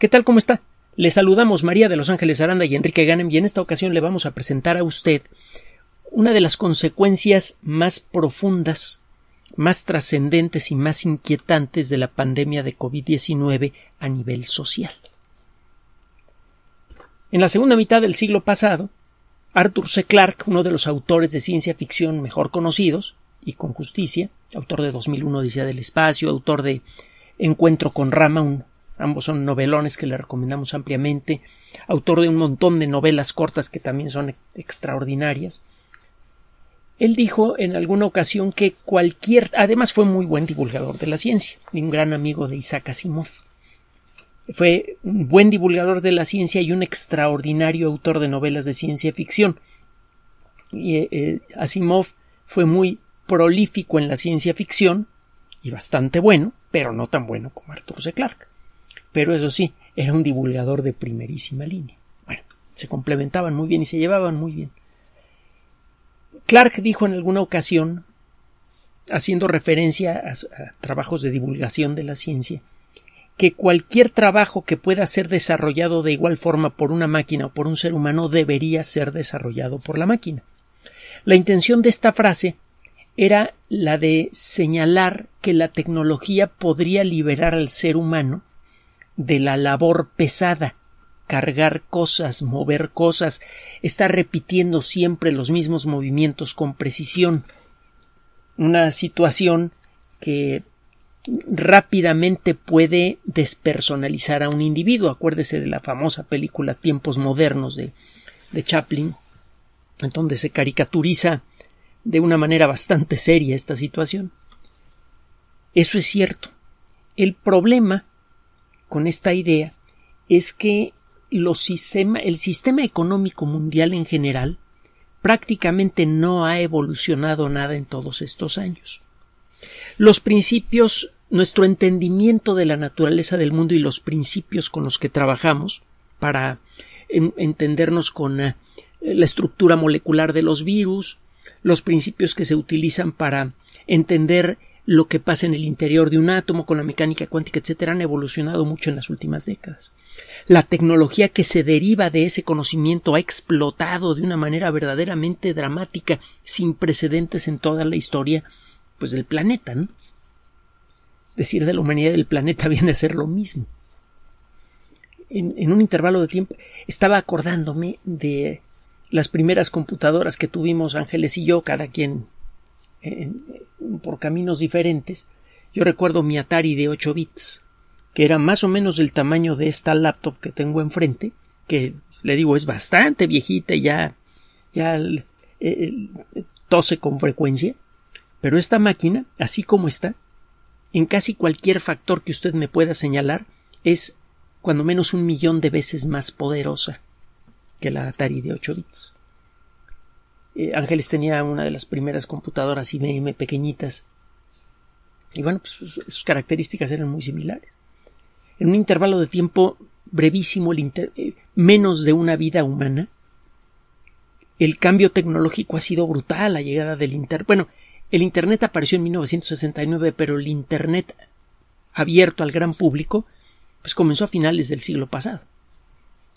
¿Qué tal? ¿Cómo está? Le saludamos María de Los Ángeles Aranda y Enrique Ganem y en esta ocasión le vamos a presentar a usted una de las consecuencias más profundas, más trascendentes y más inquietantes de la pandemia de COVID-19 a nivel social. En la segunda mitad del siglo pasado, Arthur C. Clarke, uno de los autores de ciencia ficción mejor conocidos, y con justicia, autor de 2001 Odisea del Espacio, autor de Encuentro con Rama, un Ambos son novelones que le recomendamos ampliamente. Autor de un montón de novelas cortas que también son extraordinarias. Él dijo en alguna ocasión que cualquier. Además, fue muy buen divulgador de la ciencia y un gran amigo de Isaac Asimov. Fue un buen divulgador de la ciencia y un extraordinario autor de novelas de ciencia ficción. Y, eh, eh, Asimov fue muy prolífico en la ciencia ficción y bastante bueno, pero no tan bueno como Arthur C. Clarke. Pero eso sí, era un divulgador de primerísima línea. Bueno, se complementaban muy bien y se llevaban muy bien. Clark dijo en alguna ocasión, haciendo referencia a, trabajos de divulgación de la ciencia, que cualquier trabajo que pueda ser desarrollado de igual forma por una máquina o por un ser humano debería ser desarrollado por la máquina. La intención de esta frase era la de señalar que la tecnología podría liberar al ser humano de la labor pesada cargar cosas, mover cosas, estar repitiendo siempre los mismos movimientos con precisión. Una situación que rápidamente puede despersonalizar a un individuo. Acuérdese de la famosa película Tiempos Modernos de, de Chaplin, en donde se caricaturiza de una manera bastante seria esta situación. Eso es cierto. El problema con esta idea es que el sistema económico mundial en general prácticamente no ha evolucionado nada en todos estos años. Los principios, nuestro entendimiento de la naturaleza del mundo y los principios con los que trabajamos para entendernos con eh, la estructura molecular de los virus, los principios que se utilizan para entender lo que pasa en el interior de un átomo, con la mecánica cuántica, etcétera, han evolucionado mucho en las últimas décadas. La tecnología que se deriva de ese conocimiento ha explotado de una manera verdaderamente dramática, sin precedentes en toda la historia, pues del planeta, ¿no? Decir de la humanidad del planeta viene a ser lo mismo. En, en un intervalo de tiempo estaba acordándome de las primeras computadoras que tuvimos Ángeles y yo, cada quien por caminos diferentes. Yo recuerdo mi Atari de 8 bits, que era más o menos el tamaño de esta laptop que tengo enfrente, que le digo es bastante viejita y ya, ya eh, eh, tose con frecuencia. Pero esta máquina, así como está, en casi cualquier factor que usted me pueda señalar, es cuando menos un millón de veces más poderosa que la Atari de 8 bits. Eh, Ángeles tenía una de las primeras computadoras IBM pequeñitas. Y bueno, pues sus, características eran muy similares. En un intervalo de tiempo brevísimo, eh, menos de una vida humana, el cambio tecnológico ha sido brutal. La llegada del Internet. Bueno, el Internet apareció en 1969, pero el Internet abierto al gran público, pues comenzó a finales del siglo pasado.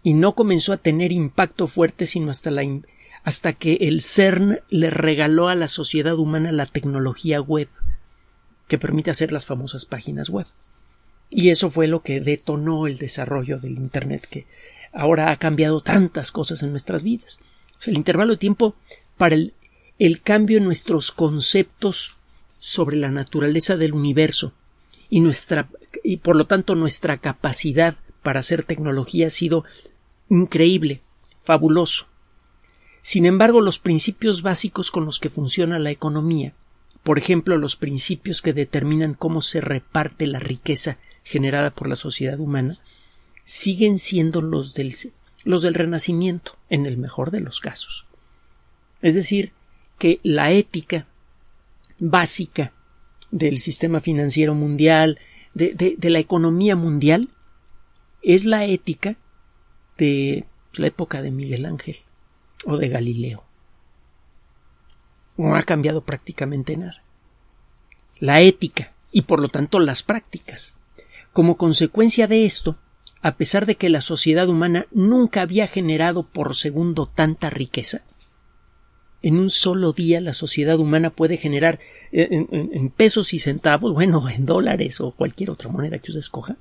Y no comenzó a tener impacto fuerte sino hasta la, hasta que el CERN le regaló a la sociedad humana la tecnología web que permite hacer las famosas páginas web. Y eso fue lo que detonó el desarrollo del Internet, que ahora ha cambiado tantas cosas en nuestras vidas. el intervalo de tiempo para el, el cambio en nuestros conceptos sobre la naturaleza del universo y nuestra y por lo tanto nuestra capacidad para hacer tecnología ha sido increíble, fabuloso. Sin embargo, los principios básicos con los que funciona la economía, por ejemplo, los principios que determinan cómo se reparte la riqueza generada por la sociedad humana, siguen siendo los del, los del Renacimiento, en el mejor de los casos. Es decir, que la ética básica del sistema financiero mundial, de, de la economía mundial, es la ética de la época de Miguel Ángel o de Galileo. No ha cambiado prácticamente nada. La ética y por lo tanto las prácticas. Como consecuencia de esto, a pesar de que la sociedad humana nunca había generado por segundo tanta riqueza, en un solo día la sociedad humana puede generar eh, en, pesos y centavos, bueno, en dólares o cualquier otra moneda que usted escoja,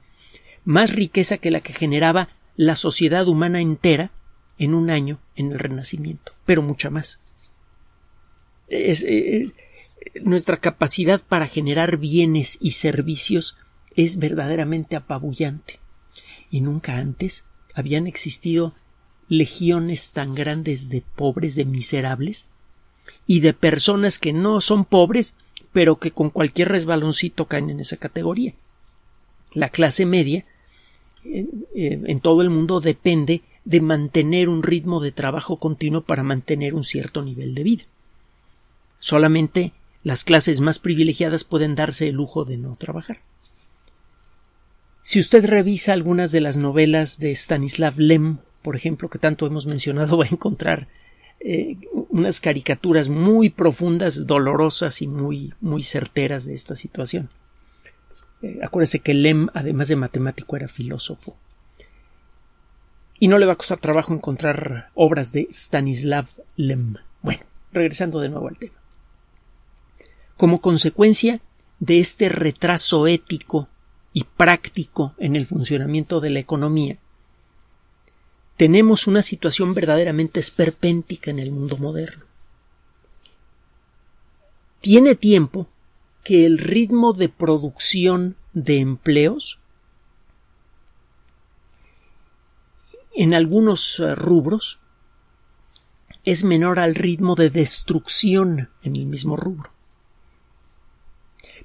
más riqueza que la que generaba la sociedad humana entera en un año en el Renacimiento, pero mucha más. Eh, eh, nuestra capacidad para generar bienes y servicios es verdaderamente apabullante. Y nunca antes habían existido legiones tan grandes de pobres, de miserables, y de personas que no son pobres, pero que con cualquier resbaloncito caen en esa categoría. La clase media eh, en todo el mundo depende de mantener un ritmo de trabajo continuo para mantener un cierto nivel de vida. Solamente las clases más privilegiadas pueden darse el lujo de no trabajar. Si usted revisa algunas de las novelas de Stanislav Lem, por ejemplo, que tanto hemos mencionado, va a encontrar eh, unas caricaturas muy profundas, dolorosas y muy, muy certeras de esta situación. Eh, acuérdese que Lem, además de matemático, era filósofo y no le va a costar trabajo encontrar obras de Stanislav Lem. Bueno, regresando de nuevo al tema. Como consecuencia de este retraso ético y práctico en el funcionamiento de la economía, tenemos una situación verdaderamente esperpéntica en el mundo moderno. Tiene tiempo que el ritmo de producción de empleos en algunos eh, rubros es menor al ritmo de destrucción en el mismo rubro.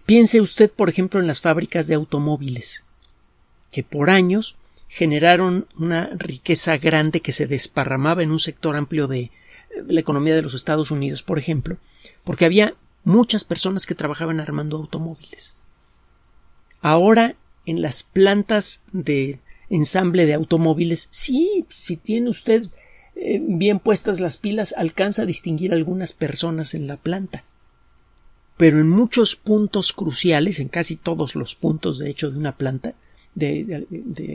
Piense usted, por ejemplo, en las fábricas de automóviles, que por años generaron una riqueza grande que se desparramaba en un sector amplio de eh, la economía de los Estados Unidos, por ejemplo, porque había muchas personas que trabajaban armando automóviles. Ahora, en las plantas de ensamble de automóviles. Sí, si tiene usted eh, bien puestas las pilas, alcanza a distinguir algunas personas en la planta. Pero en muchos puntos cruciales, en casi todos los puntos, de hecho, de una planta de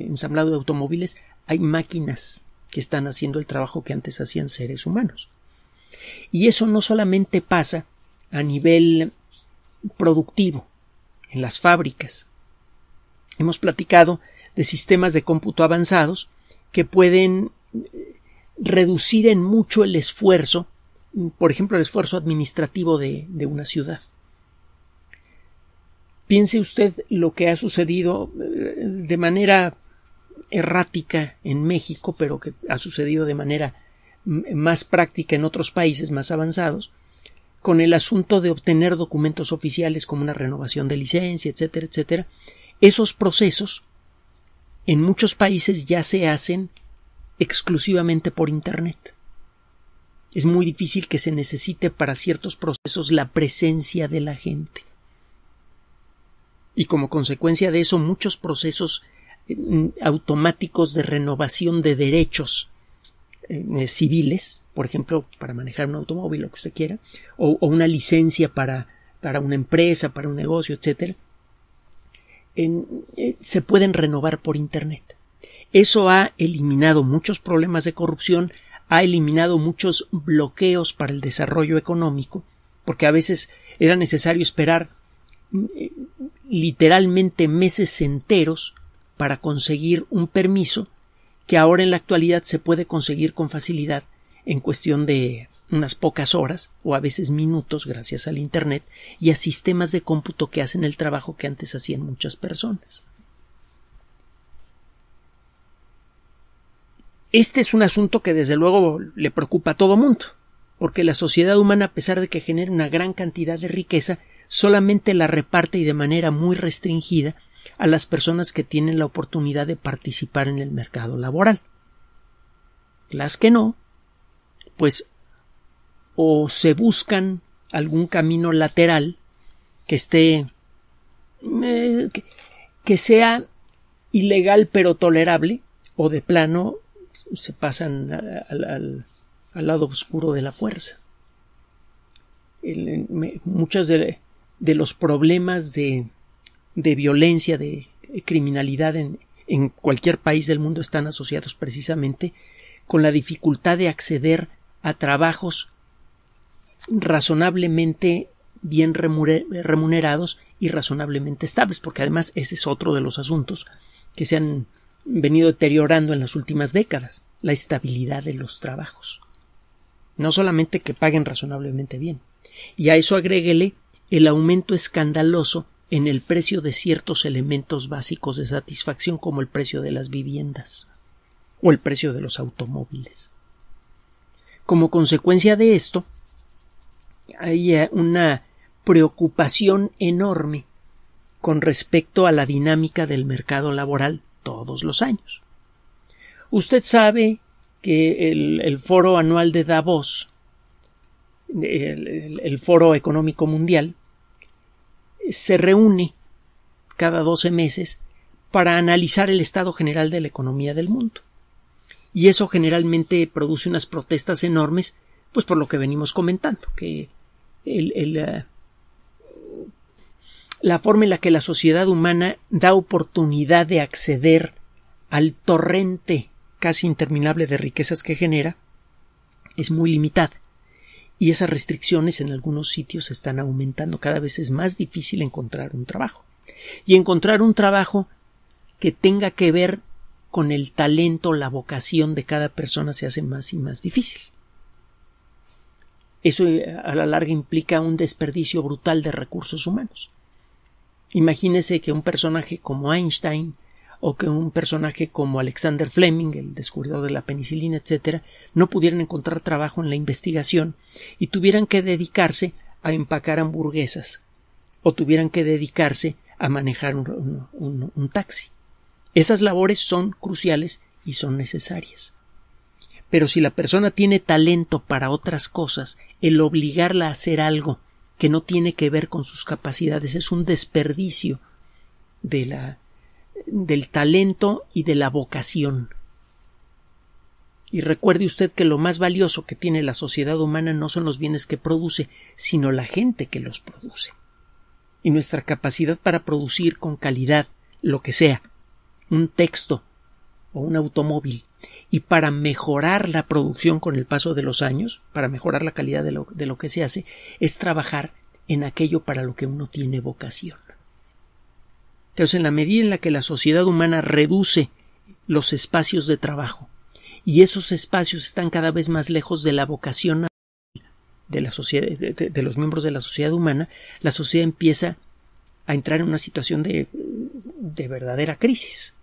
ensamblado de automóviles, hay máquinas que están haciendo el trabajo que antes hacían seres humanos. Y eso no solamente pasa a nivel productivo, en las fábricas. Hemos platicado de sistemas de cómputo avanzados que pueden eh, reducir en mucho el esfuerzo, por ejemplo, el esfuerzo administrativo de, de una ciudad. Piense usted lo que ha sucedido eh, de manera errática en México, pero que ha sucedido de manera más práctica en otros países más avanzados, con el asunto de obtener documentos oficiales como una renovación de licencia, etcétera, etcétera, esos procesos en muchos países ya se hacen exclusivamente por Internet. Es muy difícil que se necesite para ciertos procesos la presencia de la gente. Y como consecuencia de eso, muchos procesos eh, automáticos de renovación de derechos eh, eh, civiles, por ejemplo, para manejar un automóvil, lo que usted quiera, o, una licencia para, para una empresa, para un negocio, etcétera, eh, se pueden renovar por Internet. Eso ha eliminado muchos problemas de corrupción, ha eliminado muchos bloqueos para el desarrollo económico, porque a veces era necesario esperar mm, eh, literalmente meses enteros para conseguir un permiso que ahora en la actualidad se puede conseguir con facilidad en cuestión de unas pocas horas o a veces minutos gracias al Internet y a sistemas de cómputo que hacen el trabajo que antes hacían muchas personas. Este es un asunto que desde luego le preocupa a todo mundo, porque la sociedad humana, a pesar de que genera una gran cantidad de riqueza, solamente la reparte y de manera muy restringida a las personas que tienen la oportunidad de participar en el mercado laboral. Las que no, pues o se buscan algún camino lateral que esté eh, que, sea ilegal pero tolerable o de plano se pasan al, lado oscuro de la fuerza. Muchos de, los problemas de, violencia, de criminalidad en cualquier país del mundo están asociados precisamente con la dificultad de acceder a trabajos razonablemente bien remunerados y razonablemente estables, porque además ese es otro de los asuntos que se han venido deteriorando en las últimas décadas, la estabilidad de los trabajos. No solamente que paguen razonablemente bien. Y a eso agréguele el aumento escandaloso en el precio de ciertos elementos básicos de satisfacción como el precio de las viviendas o el precio de los automóviles. Como consecuencia de esto, hay una preocupación enorme con respecto a la dinámica del mercado laboral todos los años. Usted sabe que el, foro anual de Davos, el, el foro económico mundial, se reúne cada 12 meses para analizar el estado general de la economía del mundo. Y eso generalmente produce unas protestas enormes, pues por lo que venimos comentando, que eh, la forma en la que la sociedad humana da oportunidad de acceder al torrente casi interminable de riquezas que genera es muy limitada. Y esas restricciones en algunos sitios están aumentando. Cada vez es más difícil encontrar un trabajo. Y encontrar un trabajo que tenga que ver con el talento, la vocación de cada persona se hace más y más difícil. Eso eh, a la larga implica un desperdicio brutal de recursos humanos. Imagínese que un personaje como Einstein o que un personaje como Alexander Fleming, el descubridor de la penicilina, etc., no pudieran encontrar trabajo en la investigación y tuvieran que dedicarse a empacar hamburguesas o tuvieran que dedicarse a manejar un taxi. Esas labores son cruciales y son necesarias. Pero si la persona tiene talento para otras cosas, el obligarla a hacer algo que no tiene que ver con sus capacidades es un desperdicio de la, del talento y de la vocación. Y recuerde usted que lo más valioso que tiene la sociedad humana no son los bienes que produce, sino la gente que los produce. Y nuestra capacidad para producir con calidad lo que sea, un texto o un automóvil, y para mejorar la producción con el paso de los años, para mejorar la calidad de lo, que se hace, es trabajar en aquello para lo que uno tiene vocación. Entonces, en la medida en la que la sociedad humana reduce los espacios de trabajo, y esos espacios están cada vez más lejos de la vocación de, la de, los miembros de la sociedad humana, la sociedad empieza a entrar en una situación de, de verdadera crisis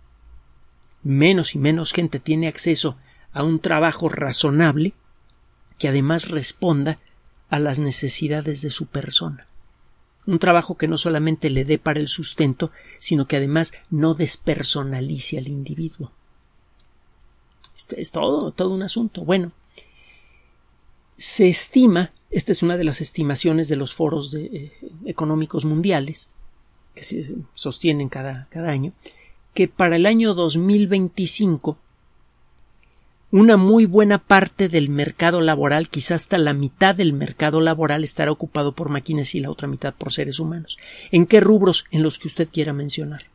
menos y menos gente tiene acceso a un trabajo razonable que además responda a las necesidades de su persona. Un trabajo que no solamente le dé para el sustento, sino que además no despersonalice al individuo. Este es todo, todo un asunto. Bueno, se estima, esta es una de las estimaciones de los foros eh, económicos mundiales que se sostienen cada, cada año, que para el año 2025 una muy buena parte del mercado laboral, quizás hasta la mitad del mercado laboral, estará ocupado por máquinas y la otra mitad por seres humanos. ¿En qué rubros? En los que usted quiera mencionar.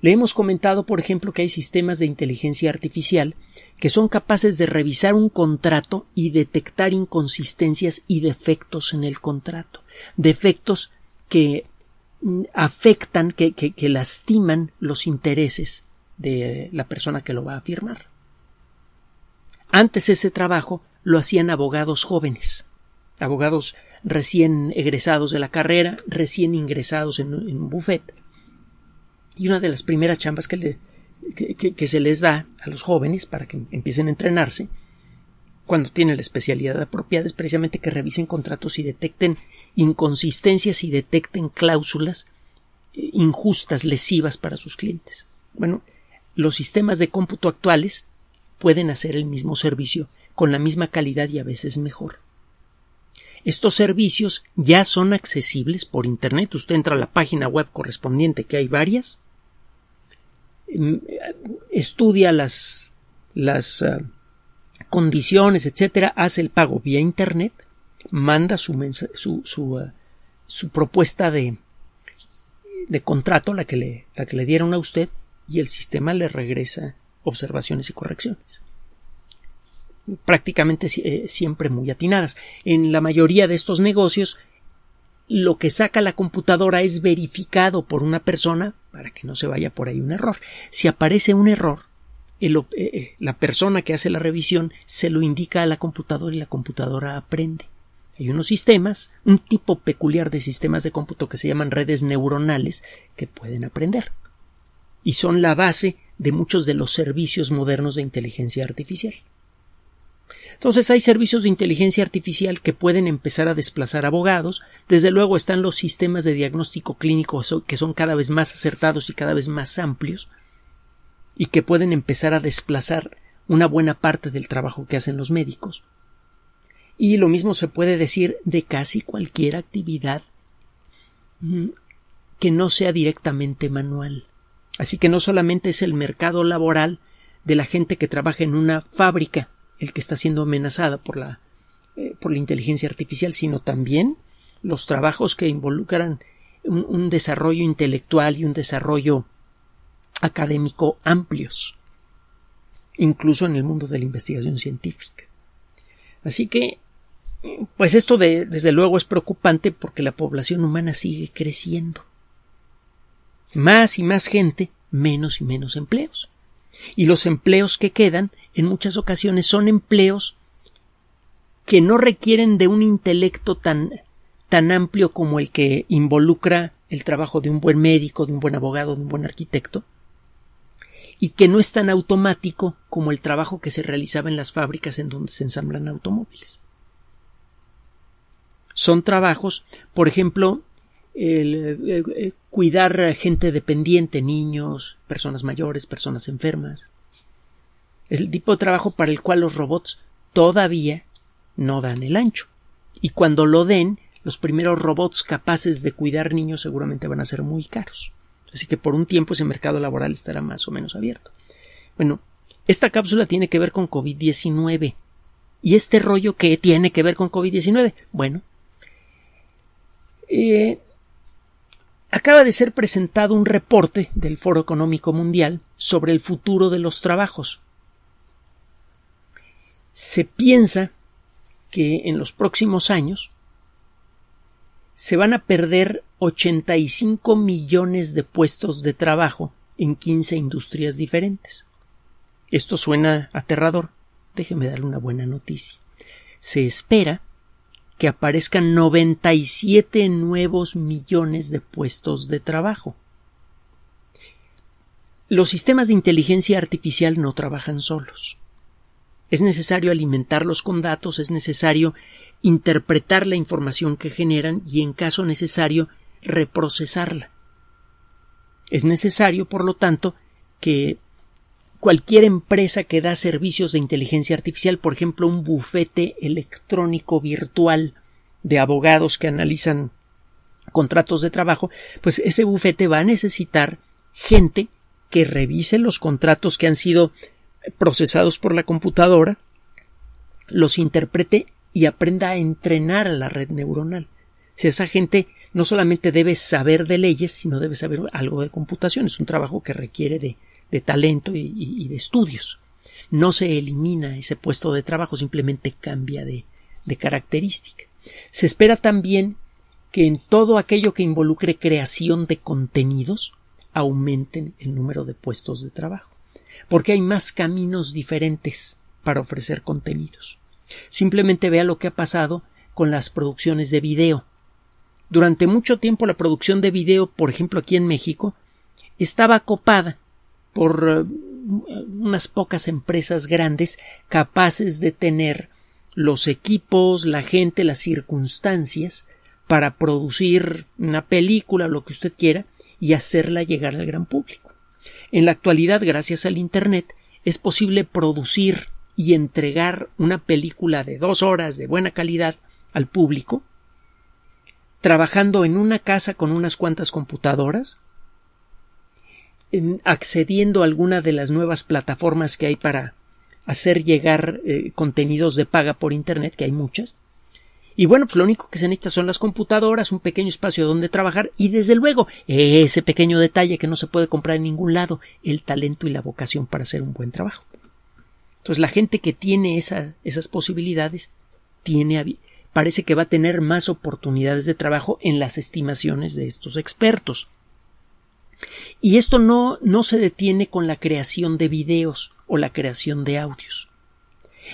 Le hemos comentado, por ejemplo, que hay sistemas de inteligencia artificial que son capaces de revisar un contrato y detectar inconsistencias y defectos en el contrato, defectos que afectan, que, lastiman los intereses de la persona que lo va a firmar. Antes ese trabajo lo hacían abogados jóvenes, abogados recién egresados de la carrera, recién ingresados en, un buffet. Y una de las primeras chambas que, se les da a los jóvenes para que empiecen a entrenarse cuando tiene la especialidad apropiada es precisamente que revisen contratos y detecten inconsistencias y detecten cláusulas eh, injustas, lesivas para sus clientes. Bueno, los sistemas de cómputo actuales pueden hacer el mismo servicio con la misma calidad y a veces mejor. Estos servicios ya son accesibles por Internet. Usted entra a la página web correspondiente, que hay varias, em, eh, estudia las, las ah, condiciones, etcétera, hace el pago vía Internet, manda su, uh, propuesta de, de contrato, la que, le, dieron a usted, y el sistema le regresa observaciones y correcciones prácticamente eh, siempre muy atinadas. En la mayoría de estos negocios, lo que saca la computadora es verificado por una persona para que no se vaya por ahí un error. Si aparece un error, eh, eh, la persona que hace la revisión se lo indica a la computadora y la computadora aprende. Hay unos sistemas, un tipo peculiar de sistemas de cómputo que se llaman redes neuronales que pueden aprender. Y son la base de muchos de los servicios modernos de inteligencia artificial. Entonces hay servicios de inteligencia artificial que pueden empezar a desplazar abogados, desde luego están los sistemas de diagnóstico clínico que son cada vez más acertados y cada vez más amplios, y que pueden empezar a desplazar una buena parte del trabajo que hacen los médicos. Y lo mismo se puede decir de casi cualquier actividad mm, que no sea directamente manual. Así que no solamente es el mercado laboral de la gente que trabaja en una fábrica el que está siendo amenazada por la, eh, por la inteligencia artificial, sino también los trabajos que involucran un desarrollo intelectual y un desarrollo académico amplios, incluso en el mundo de la investigación científica. Así que, pues esto desde luego es preocupante porque la población humana sigue creciendo. Más y más gente, menos y menos empleos. Y los empleos que quedan, en muchas ocasiones, son empleos que no requieren de un intelecto tan, tan amplio como el que involucra el trabajo de un buen médico, de un buen abogado, de un buen arquitecto, y que no es tan automático como el trabajo que se realizaba en las fábricas en donde se ensamblan automóviles. Son trabajos, por ejemplo, el, eh, eh, cuidar gente dependiente, niños, personas mayores, personas enfermas. Es el tipo de trabajo para el cual los robots todavía no dan el ancho. Y cuando lo den, los primeros robots capaces de cuidar niños seguramente van a ser muy caros. Así que por un tiempo ese mercado laboral estará más o menos abierto. Bueno, esta cápsula tiene que ver con COVID-19. ¿Y este rollo qué tiene que ver con COVID-19? Bueno, eh, acaba de ser presentado un reporte del Foro Económico Mundial sobre el futuro de los trabajos. Se piensa que en los próximos años se van a perder 85 millones de puestos de trabajo en 15 industrias diferentes. Esto suena aterrador. Déjeme darle una buena noticia. Se espera que aparezcan 97 nuevos millones de puestos de trabajo. Los sistemas de inteligencia artificial no trabajan solos. Es necesario alimentarlos con datos, es necesario interpretar la información que generan y, en caso necesario, reprocesarla. Es necesario, por lo tanto, que cualquier empresa que da servicios de inteligencia artificial, por ejemplo, un bufete electrónico virtual de abogados que analizan contratos de trabajo, pues ese bufete va a necesitar gente que revise los contratos que han sido procesados por la computadora, los interprete y aprenda a entrenar a la red neuronal. Si esa gente no solamente debe saber de leyes, sino debe saber algo de computación. Es un trabajo que requiere de, talento y, de estudios. No se elimina ese puesto de trabajo, simplemente cambia de, de característica. Se espera también que en todo aquello que involucre creación de contenidos aumenten el número de puestos de trabajo, porque hay más caminos diferentes para ofrecer contenidos. Simplemente vea lo que ha pasado con las producciones de video. Durante mucho tiempo la producción de video, por ejemplo aquí en México, estaba copada por eh, unas pocas empresas grandes capaces de tener los equipos, la gente, las circunstancias para producir una película, lo que usted quiera, y hacerla llegar al gran público. En la actualidad, gracias al Internet, es posible producir y entregar una película de dos horas de buena calidad al público trabajando en una casa con unas cuantas computadoras, accediendo a alguna de las nuevas plataformas que hay para hacer llegar eh, contenidos de paga por Internet, que hay muchas. Y bueno, pues lo único que se necesita son las computadoras, un pequeño espacio donde trabajar y desde luego ese pequeño detalle que no se puede comprar en ningún lado, el talento y la vocación para hacer un buen trabajo. Entonces la gente que tiene esas posibilidades tiene parece que va a tener más oportunidades de trabajo en las estimaciones de estos expertos. Y esto no, se detiene con la creación de videos o la creación de audios.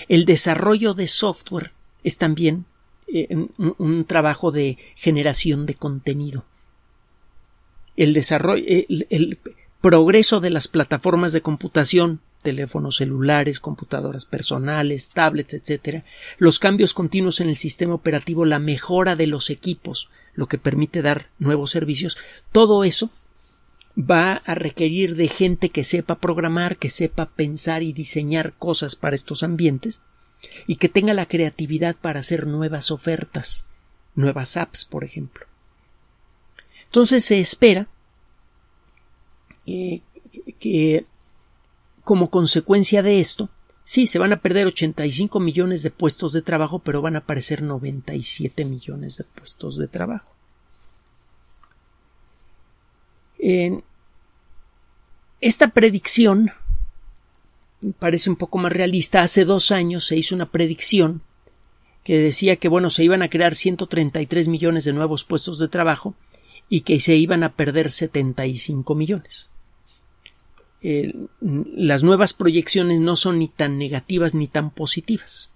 El desarrollo de software es también eh, un, trabajo de generación de contenido. El desarrollo, el progreso de las plataformas de computación teléfonos celulares, computadoras personales, tablets, etc., los cambios continuos en el sistema operativo, la mejora de los equipos, lo que permite dar nuevos servicios, todo eso va a requerir de gente que sepa programar, que sepa pensar y diseñar cosas para estos ambientes y que tenga la creatividad para hacer nuevas ofertas, nuevas apps, por ejemplo. Entonces se espera eh, que como consecuencia de esto, sí, se van a perder 85 millones de puestos de trabajo, pero van a aparecer 97 millones de puestos de trabajo. esta predicción parece un poco más realista. Hace dos años se hizo una predicción que decía que, bueno, se iban a crear 133 millones de nuevos puestos de trabajo y que se iban a perder 75 millones. Eh, las nuevas proyecciones no son ni tan negativas ni tan positivas.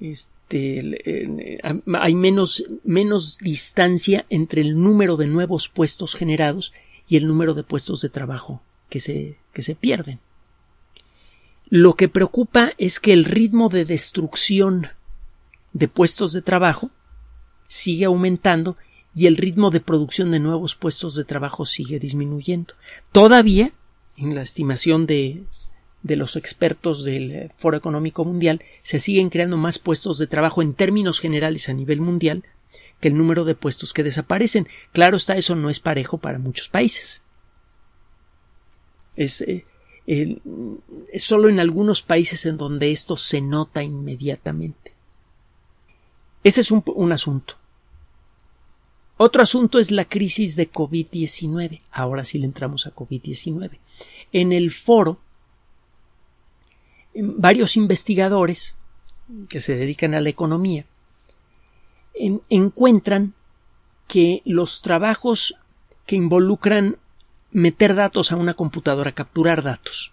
Este, eh, hay menos, menos distancia entre el número de nuevos puestos generados y el número de puestos de trabajo que se, que se pierden. Lo que preocupa es que el ritmo de destrucción de puestos de trabajo sigue aumentando y el ritmo de producción de nuevos puestos de trabajo sigue disminuyendo. Todavía, en la estimación de, los expertos del eh, Foro Económico Mundial, se siguen creando más puestos de trabajo en términos generales a nivel mundial que el número de puestos que desaparecen. Claro está, eso no es parejo para muchos países. Es, eh, solo en algunos países en donde esto se nota inmediatamente. Ese es un asunto. Otro asunto es la crisis de COVID-19. Ahora sí le entramos a COVID-19. En el foro, em, varios investigadores que se dedican a la economía encuentran que los trabajos que involucran meter datos a una computadora, capturar datos,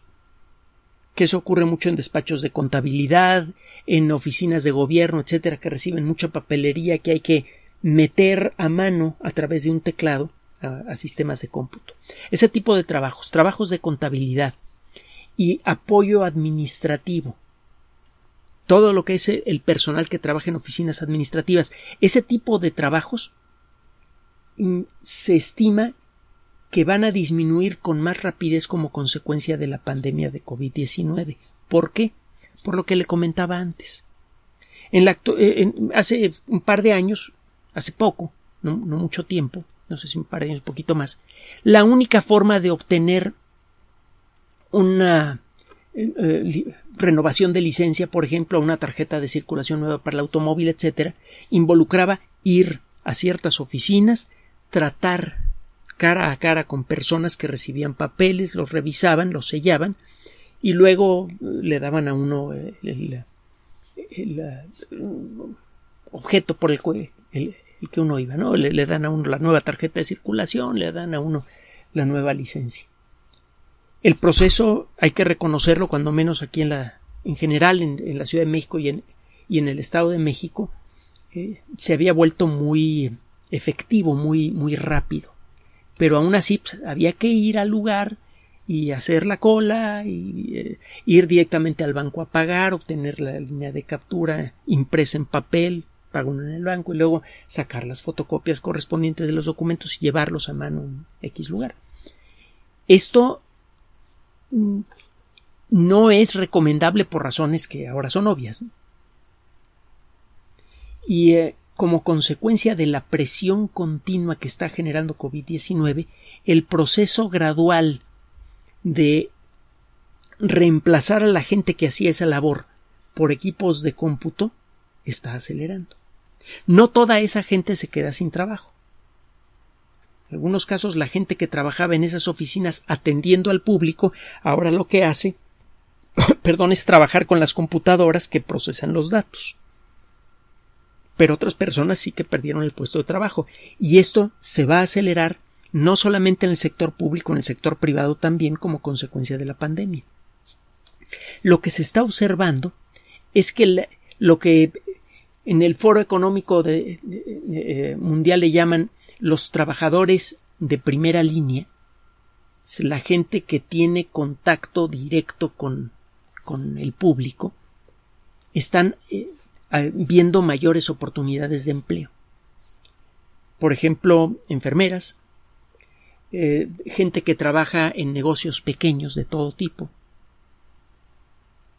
que eso ocurre mucho en despachos de contabilidad, en oficinas de gobierno, etcétera, que reciben mucha papelería que hay que meter a mano a través de un teclado a, sistemas de cómputo. Ese tipo de trabajos, trabajos de contabilidad y apoyo administrativo. Todo lo que es el personal que trabaja en oficinas administrativas. Ese tipo de trabajos mm, se estima que van a disminuir con más rapidez como consecuencia de la pandemia de COVID-19. ¿Por qué? Por lo que le comentaba antes. Eh, hace un par de años hace poco, no, mucho tiempo, no sé si un par de un poquito más, la única forma de obtener una renovación de licencia, por ejemplo, una tarjeta de circulación nueva para el automóvil, etcétera, involucraba ir a ciertas oficinas, tratar cara a cara con personas que recibían papeles, los revisaban, los sellaban y luego le daban a uno el, objeto por el, el, que uno iba, ¿no? Le, dan a uno la nueva tarjeta de circulación, le dan a uno la nueva licencia. El proceso hay que reconocerlo, cuando menos aquí en la, en general, en, la Ciudad de México y en, y en el Estado de México, eh, se había vuelto muy efectivo, muy, muy rápido. Pero aún así pues, había que ir al lugar y hacer la cola y eh, ir directamente al banco a pagar, obtener la línea de captura impresa en papel, pago uno en el banco y luego sacar las fotocopias correspondientes de los documentos y llevarlos a mano en X lugar. Esto mm, no es recomendable por razones que ahora son obvias. Y eh, como consecuencia de la presión continua que está generando COVID-19, el proceso gradual de reemplazar a la gente que hacía esa labor por equipos de cómputo está acelerando. No toda esa gente se queda sin trabajo. En algunos casos la gente que trabajaba en esas oficinas atendiendo al público ahora lo que hace perdón, es trabajar con las computadoras que procesan los datos. Pero otras personas sí que perdieron el puesto de trabajo y esto se va a acelerar no solamente en el sector público, en el sector privado también como consecuencia de la pandemia. Lo que se está observando es que lo que en el Foro Económico eh, Mundial le llaman los trabajadores de primera línea. la gente que tiene contacto directo con, con el público. Están eh, viendo mayores oportunidades de empleo. Por ejemplo, enfermeras, eh, gente que trabaja en negocios pequeños de todo tipo.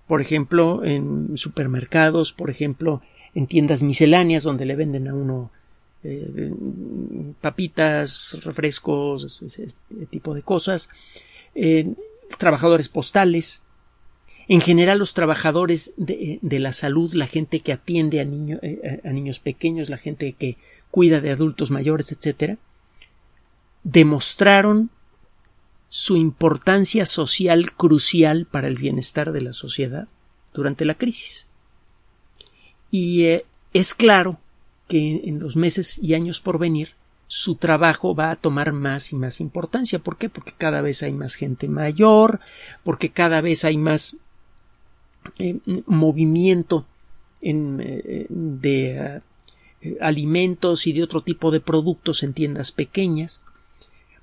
Por ejemplo, en supermercados, por ejemplo, en tiendas misceláneas donde le venden a uno eh, papitas, refrescos, ese, este tipo de cosas, eh, trabajadores postales, en general los trabajadores eh, de, la salud, la gente que atiende a, a niños pequeños, la gente que cuida de adultos mayores, etcétera, demostraron su importancia social crucial para el bienestar de la sociedad durante la crisis y eh, es claro que en los meses y años por venir su trabajo va a tomar más y más importancia. ¿Por qué? Porque cada vez hay más gente mayor, porque cada vez hay más eh, movimiento eh, de alimentos y de otro tipo de productos en tiendas pequeñas,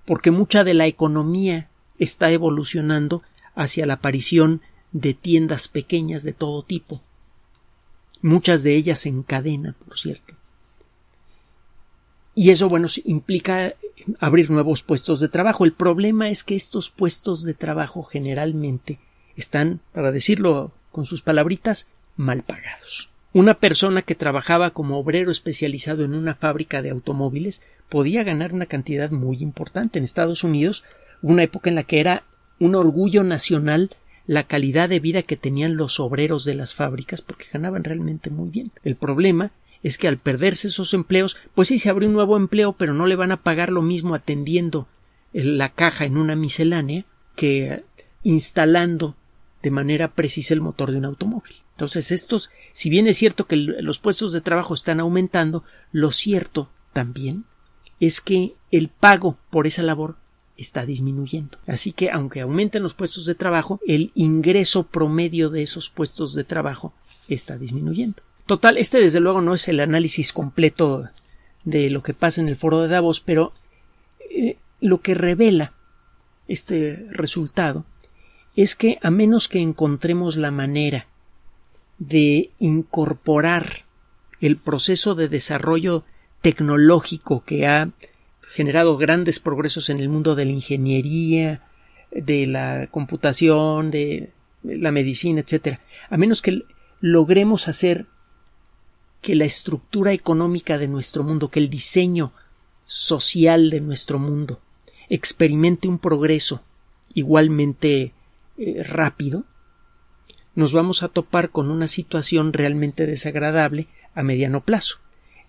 porque mucha de la economía está evolucionando hacia la aparición de tiendas pequeñas de todo tipo, muchas de ellas en cadena, por cierto. Y eso, bueno, implica abrir nuevos puestos de trabajo. El problema es que estos puestos de trabajo generalmente están, para decirlo con sus palabritas, mal pagados. Una persona que trabajaba como obrero especializado en una fábrica de automóviles podía ganar una cantidad muy importante en Estados Unidos, una época en la que era un orgullo nacional la calidad de vida que tenían los obreros de las fábricas porque ganaban realmente muy bien. El problema es que al perderse esos empleos, pues sí se abre un nuevo empleo, pero no le van a pagar lo mismo atendiendo la caja en una miscelánea que instalando de manera precisa el motor de un automóvil. Entonces, estos, si bien es cierto que los puestos de trabajo están aumentando, lo cierto también es que el pago por esa labor está disminuyendo. Así que aunque aumenten los puestos de trabajo, el ingreso promedio de esos puestos de trabajo está disminuyendo. Total, este desde luego no es el análisis completo de lo que pasa en el foro de Davos, pero eh, lo que revela este resultado es que a menos que encontremos la manera de incorporar el proceso de desarrollo tecnológico que ha generado grandes progresos en el mundo de la ingeniería, de la computación, de la medicina, etcétera, a menos que logremos hacer que la estructura económica de nuestro mundo, que el diseño social de nuestro mundo experimente un progreso igualmente eh, rápido, nos vamos a topar con una situación realmente desagradable a mediano plazo,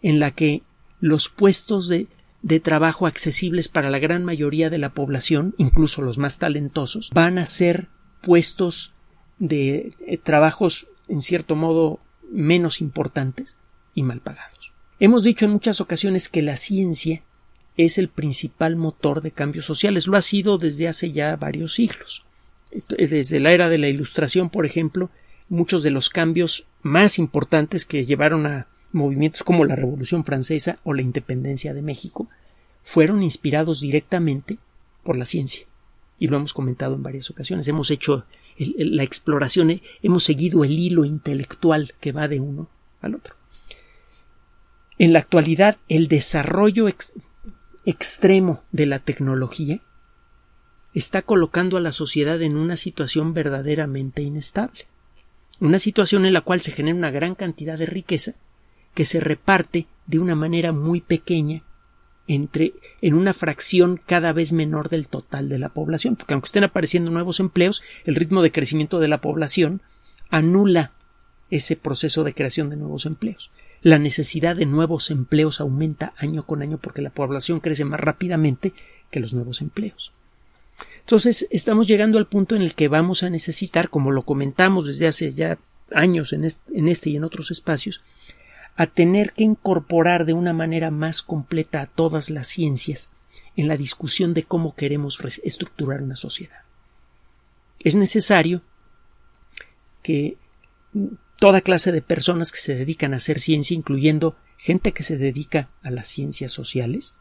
en la que los puestos de de trabajo accesibles para la gran mayoría de la población, incluso los más talentosos, van a ser puestos de eh, trabajos en cierto modo menos importantes y mal pagados. Hemos dicho en muchas ocasiones que la ciencia es el principal motor de cambios sociales, lo ha sido desde hace ya varios siglos. Eh, desde la era de la Ilustración, por ejemplo, muchos de los cambios más importantes que llevaron a movimientos como la Revolución Francesa o la Independencia de México fueron inspirados directamente por la ciencia. Y lo hemos comentado en varias ocasiones. Hemos hecho la exploración, eh, hemos seguido el hilo intelectual que va de uno al otro. En la actualidad, el desarrollo extremo de la tecnología está colocando a la sociedad en una situación verdaderamente inestable. Una situación en la cual se genera una gran cantidad de riqueza, que se reparte de una manera muy pequeña entre, en una fracción cada vez menor del total de la población, porque aunque estén apareciendo nuevos empleos, el ritmo de crecimiento de la población anula ese proceso de creación de nuevos empleos. La necesidad de nuevos empleos aumenta año con año porque la población crece más rápidamente que los nuevos empleos. Entonces, estamos llegando al punto en el que vamos a necesitar, como lo comentamos desde hace ya años en en este y en otros espacios, a tener que incorporar de una manera más completa a todas las ciencias en la discusión de cómo queremos reestructurar una sociedad. Es necesario que toda clase de personas que se dedican a hacer ciencia, incluyendo gente que se dedica a las ciencias sociales,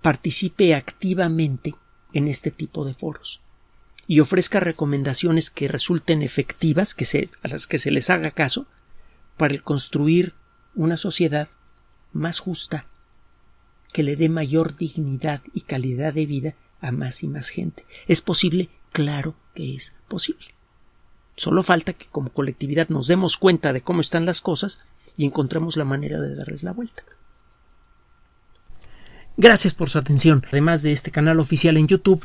participe activamente en este tipo de foros y ofrezca recomendaciones que resulten efectivas, que a las que se les haga caso, para construir una sociedad más justa, que le dé mayor dignidad y calidad de vida a más y más gente. ¿Es posible? Claro que es posible. Solo falta que como colectividad nos demos cuenta de cómo están las cosas y encontremos la manera de darles la vuelta. Gracias por su atención. Además de este canal oficial en YouTube,